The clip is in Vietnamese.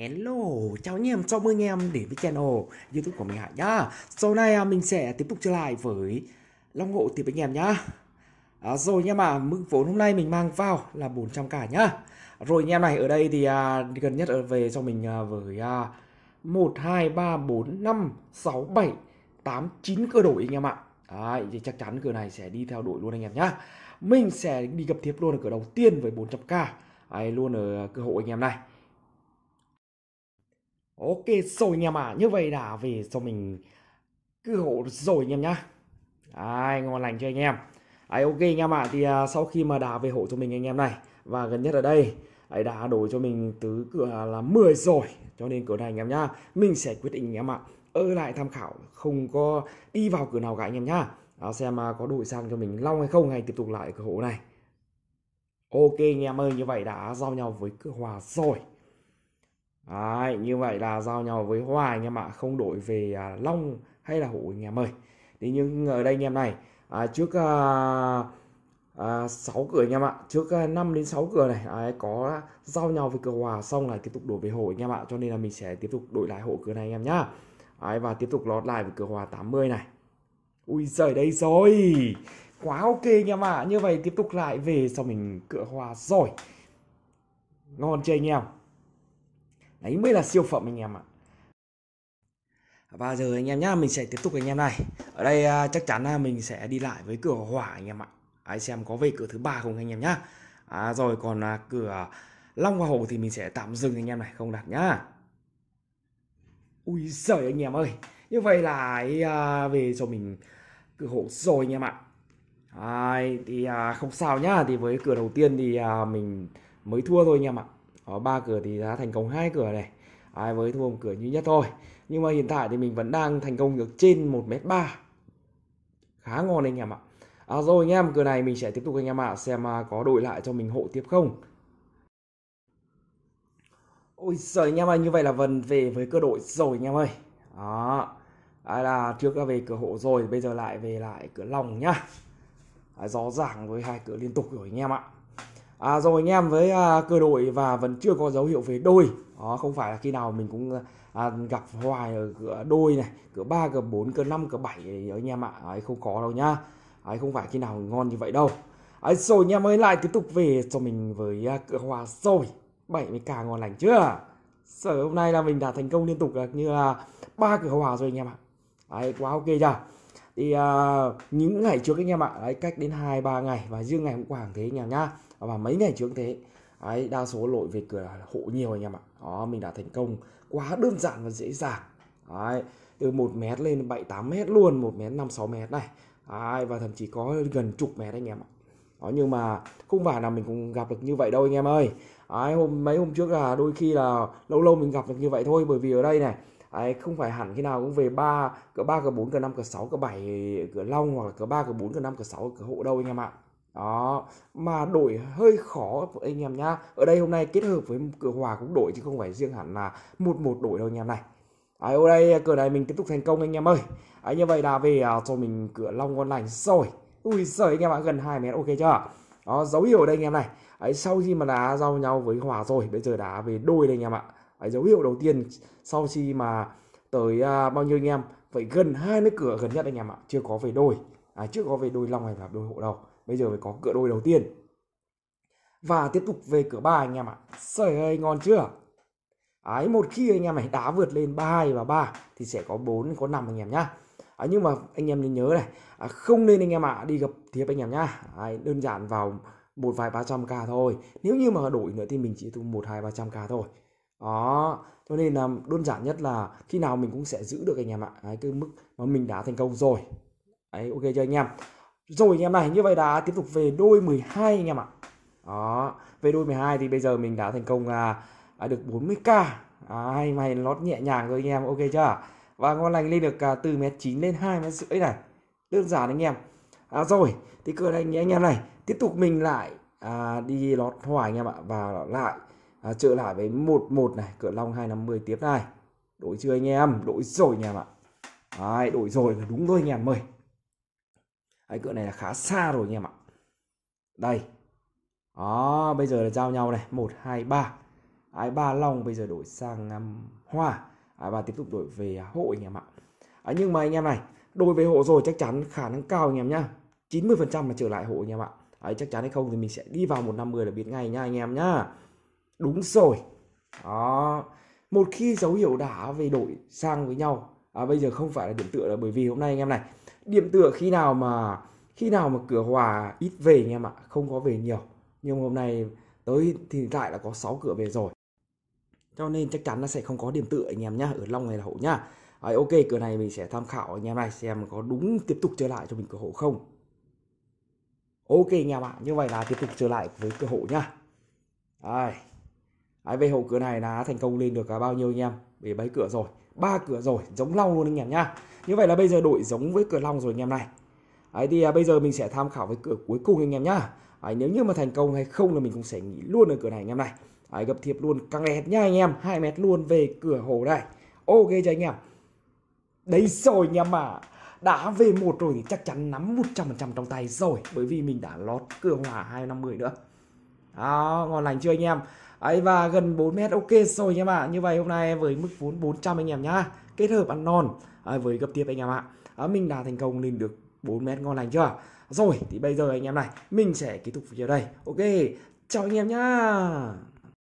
Hello, chào anh em, chào mừng anh em đến với channel youtube của mình Hải nhá Sau này à, mình sẽ tiếp tục trở lại với Long Hộ thì anh em nhá à, Rồi nha em mức vốn hôm nay mình mang vào là 400 k nhá Rồi anh em này, ở đây thì à, gần nhất ở về cho mình à, với à, 1, 2, 3, 4, 5, 6, 7, 8, 9 cơ đổi anh em ạ à. Đấy, thì chắc chắn cửa này sẽ đi theo đội luôn anh em nhá Mình sẽ đi gặp tiếp luôn ở cửa đầu tiên với 400k Đấy, luôn ở à, cơ hội anh em này Ok rồi anh em ạ, à. như vậy là về cho mình cứ hộ rồi anh em nhá. Ai ngon lành cho anh em. Ai ok anh em ạ, à. thì à, sau khi mà đã về hộ cho mình anh em này và gần nhất ở đây ấy đã đổi cho mình từ cửa là 10 rồi cho nên cửa này anh em nhá mình sẽ quyết định anh em ạ ở lại tham khảo không có đi vào cửa nào cả anh em nhá đó, xem mà có đổi sang cho mình long hay không hay tiếp tục lại cửa hộ này ok anh em ơi như vậy đã giao nhau với cửa hòa rồi à, Đấy, như vậy là giao nhau với Hòa anh em ạ, không đổi về à, Long hay là Hữu anh em ơi. Thế nhưng ở đây anh em này, à, trước à, à, 6 cửa anh em ạ, trước à, 5 đến 6 cửa này à, có giao nhau với cửa Hòa xong là tiếp tục đổi về Hữu anh em ạ, cho nên là mình sẽ tiếp tục đổi lại hộ cửa này anh em nhá. Đấy, và tiếp tục lót lại với cửa Hòa 80 này. Ui giời đây rồi. Quá ok anh em ạ. Như vậy tiếp tục lại về sau mình cửa Hòa rồi. Ngon chơi anh em? đấy mới là siêu phẩm anh em ạ và giờ anh em nhá mình sẽ tiếp tục anh em này ở đây à, chắc chắn là mình sẽ đi lại với cửa hỏa anh em ạ đấy, xem có về cửa thứ ba không anh em nhá à, rồi còn à, cửa long và hồ thì mình sẽ tạm dừng anh em này không đặt nhá ui giời anh em ơi như vậy là ấy, à, về cho mình cửa hộ rồi anh em ạ à, thì à, không sao nhá thì với cửa đầu tiên thì à, mình mới thua thôi anh em ạ có ba cửa thì đã thành công hai cửa này ai với thua một cửa duy nhất thôi nhưng mà hiện tại thì mình vẫn đang thành công được trên một mét ba khá ngon anh em ạ à, rồi anh em cửa này mình sẽ tiếp tục anh em ạ xem à, có đổi lại cho mình hộ tiếp không ôi giời anh em ơi như vậy là vần về với cơ đội rồi anh em ơi đó Đấy là trước đã về cửa hộ rồi bây giờ lại về lại cửa lòng nhá gió rõ với hai cửa liên tục rồi anh em ạ à, rồi anh em với à, cơ đội và vẫn chưa có dấu hiệu về đôi đó không phải là khi nào mình cũng à, gặp hoài ở cửa đôi này cửa ba cửa bốn cửa năm cửa bảy anh em ạ ấy không có đâu nhá ấy không phải khi nào ngon như vậy đâu ấy rồi anh em ơi lại tiếp tục về cho mình với à, cửa hòa rồi 70k ngon lành chưa sở hôm nay là mình đã thành công liên tục à, như là ba cửa hòa rồi anh em ạ đấy quá ok chưa thì uh, những ngày trước anh em ạ đấy, cách đến hai ba ngày và riêng ngày hôm qua thế anh em và mấy ngày trước thế đấy, đa số lỗi về cửa hộ nhiều anh em ạ đó mình đã thành công quá đơn giản và dễ dàng đấy, từ một mét lên bảy tám mét luôn một mét năm sáu mét này đấy, và thậm chí có gần chục mét anh em ạ đó nhưng mà không phải là mình cũng gặp được như vậy đâu anh em ơi đấy, hôm mấy hôm trước là đôi khi là lâu lâu mình gặp được như vậy thôi bởi vì ở đây này Đấy, không phải hẳn khi nào cũng về ba cỡ ba cỡ bốn cỡ năm cỡ sáu cỡ bảy cỡ long hoặc là cỡ ba cỡ bốn cỡ năm cỡ sáu cỡ hộ đâu anh em ạ đó mà đổi hơi khó anh em nhá ở đây hôm nay kết hợp với cửa hòa cũng đổi chứ không phải riêng hẳn là một một đổi đâu anh em này Đấy, ở đây cửa này mình tiếp tục thành công anh em ơi Đấy, như vậy là về à, cho mình cửa long con lành rồi ui giời anh em ạ gần hai mét ok chưa đó dấu hiệu ở đây anh em này Đấy, sau khi mà đã giao nhau với hòa rồi bây giờ đã về đôi đây anh em ạ Đấy, dấu hiệu đầu tiên sau khi mà tới à, bao nhiêu anh em vậy gần 20 cửa gần nhất anh em ạ chưa có về đôi à, chưa có về đôi long hay là đôi hộ đâu bây giờ mới có cửa đôi đầu tiên và tiếp tục về cửa ba anh em ạ sợi hơi ngon chưa ấy một khi anh em này đá vượt lên ba hai và ba thì sẽ có 4 có 5 anh em nhá à, nhưng mà anh em nên nhớ này à, không nên anh em ạ đi gặp thiếp anh em nhá à, đơn giản vào một vài ba trăm k thôi nếu như mà đổi nữa thì mình chỉ thu một hai ba trăm k thôi đó cho nên là đơn giản nhất là khi nào mình cũng sẽ giữ được anh em ạ đấy, cái mức mà mình đã thành công rồi đấy ok cho anh em rồi anh em này như vậy đã tiếp tục về đôi 12 anh em ạ đó về đôi 12 thì bây giờ mình đã thành công à được 40k à, mày lót nhẹ nhàng rồi anh em ok chưa và ngon lành lên được à, từ mét 9 lên 2 mét rưỡi này đơn giản anh em à, rồi thì cửa này anh em này tiếp tục mình lại à, đi lót hoài anh em ạ và lại à, trở lại với 11 này cửa long 250 tiếp này đổi chưa anh em đổi rồi anh em ạ Đấy, đổi rồi là đúng thôi anh em ơi Đấy, cựa này là khá xa rồi anh em ạ đây đó bây giờ là giao nhau này một hai ba ái ba long bây giờ đổi sang um, hoa ái ba tiếp tục đổi về hộ anh em ạ à, nhưng mà anh em này đổi về hộ rồi chắc chắn khả năng cao anh em nhá 90% là trở lại hộ anh em ạ Đấy, chắc chắn hay không thì mình sẽ đi vào 150 là biết ngay nha anh em nhá đúng rồi đó một khi dấu hiệu đã về đổi sang với nhau à, bây giờ không phải là điểm tựa là bởi vì hôm nay anh em này điểm tựa khi nào mà khi nào mà cửa hòa ít về anh em ạ không có về nhiều nhưng hôm nay tới thì lại là có 6 cửa về rồi cho nên chắc chắn nó sẽ không có điểm tựa anh em nhá ở long này là hộ nhá à, ok cửa này mình sẽ tham khảo anh em này xem có đúng tiếp tục trở lại cho mình cửa hộ không ok anh em ạ như vậy là tiếp tục trở lại với cửa hộ nhá Ai. Đấy, về hậu cửa này đã thành công lên được bao nhiêu anh em về bấy cửa rồi ba cửa rồi giống long luôn anh em nhá như vậy là bây giờ đổi giống với cửa long rồi anh em này Đấy, thì à, bây giờ mình sẽ tham khảo với cửa cuối cùng anh em nhá Đấy, nếu như mà thành công hay không là mình cũng sẽ nghỉ luôn ở cửa này anh em này Đấy, gặp thiệp luôn căng đẹp nha anh em hai mét luôn về cửa hồ đây ok cho anh em đấy rồi anh em ạ đã về một rồi thì chắc chắn nắm 100% trong tay rồi bởi vì mình đã lót cửa hỏa 250 nữa đó ngon lành chưa anh em ấy và gần 4 mét ok rồi nha bạn như vậy hôm nay với mức vốn 400 anh em nhá kết hợp ăn non à, với gấp tiếp anh em ạ à, mình đã thành công lên được 4 mét ngon lành chưa rồi thì bây giờ anh em này mình sẽ kết thúc video đây ok chào anh em nhá